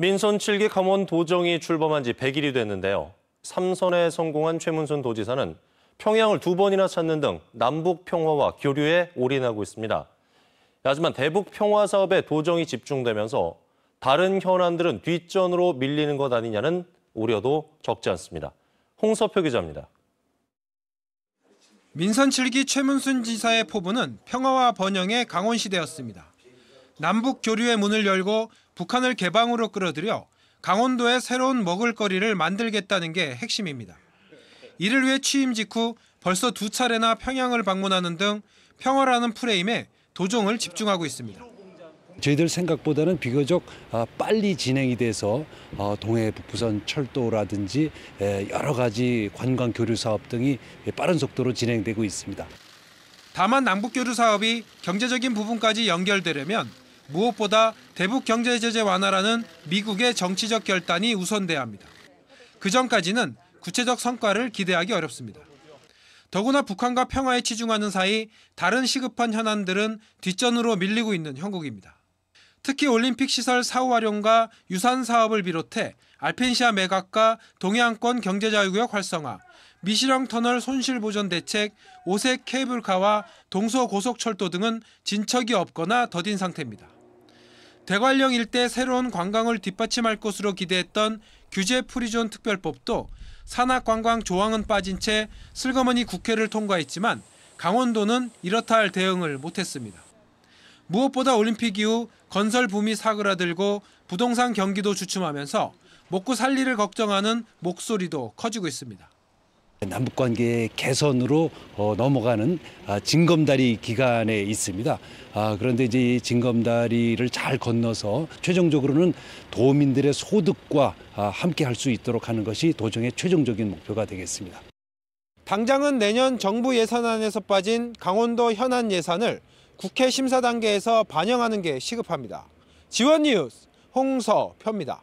민선 7기 감원 도정이 출범한 지 100일이 됐는데요. 3선에 성공한 최문순 도지사는 평양을 두 번이나 찾는 등 남북 평화와 교류에 올인하고 있습니다. 하지만 대북 평화 사업에 도정이 집중되면서 다른 현안들은 뒷전으로 밀리는 것 아니냐는 우려도 적지 않습니다. 홍서표 기자입니다. 민선 7기 최문순 지사의 포부는 평화와 번영의 강원시대였습니다. 남북 교류의 문을 열고 북한을 개방으로 끌어들여 강원도에 새로운 먹을거리를 만들겠다는 게 핵심입니다. 이를 위해 취임 직후 벌써 두 차례나 평양을 방문하는 등 평화라는 프레임에 도정을 집중하고 있습니다. 저희들 생각보다는 비교적 아, 빨리 진행이 돼서 아, 동해 북부선 철도라든지 여러 가지 관광 교류 사업 등이 빠른 속도로 진행되고 있습니다. 다만 남북 교류 사업이 경제적인 부분까지 연결되려면 무엇보다 대북 경제 제재 완화라는 미국의 정치적 결단이 우선돼야 합니다. 그 전까지는 구체적 성과를 기대하기 어렵습니다. 더구나 북한과 평화에 치중하는 사이 다른 시급한 현안들은 뒷전으로 밀리고 있는 형국입니다. 특히 올림픽 시설 사후 활용과 유산 사업을 비롯해 알펜시아 매각과 동해안권 경제자유구역 활성화, 미시령 터널 손실 보전 대책, 오색 케이블카와 동서 고속철도 등은 진척이 없거나 더딘 상태입니다. 대관령 일대 새로운 관광을 뒷받침할 것으로 기대했던 규제 프리존 특별법도 산악관광 조항은 빠진 채 슬그머니 국회를 통과했지만 강원도는 이렇다 할 대응을 못했습니다. 무엇보다 올림픽 이후 건설 붐이 사그라들고 부동산 경기도 주춤하면서 먹고 살리를 걱정하는 목소리도 커지고 있습니다. 남북관계 개선으로 어, 넘어가는 아, 징검다리 기간에 있습니다. 아, 그런데 이제 이 징검다리를 잘 건너서 최종적으로는 도민들의 소득과 아, 함께 할 수 있도록 하는 것이 도정의 최종적인 목표가 되겠습니다. 당장은 내년 정부 예산안에서 빠진 강원도 현안 예산을 국회 심사 단계에서 반영하는 게 시급합니다. 지원 뉴스 홍서표입니다.